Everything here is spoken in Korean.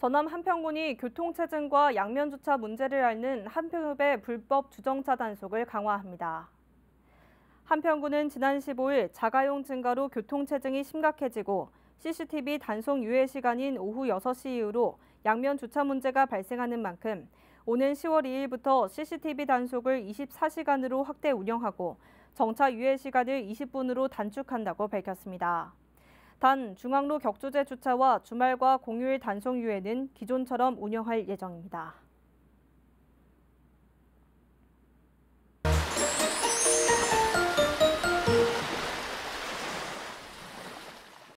전남 한평군이 교통체증과 양면주차 문제를 앓는 한평읍의 불법 주정차 단속을 강화합니다. 한평군은 지난 15일 자가용 증가로 교통체증이 심각해지고 CCTV 단속 유예 시간인 오후 6시 이후로 양면 주차 문제가 발생하는 만큼 오는 10월 2일부터 CCTV 단속을 24시간으로 확대 운영하고 정차 유예 시간을 20분으로 단축한다고 밝혔습니다. 단 중앙로 격조제 주차와 주말과 공휴일 단속 유예는 기존처럼 운영할 예정입니다.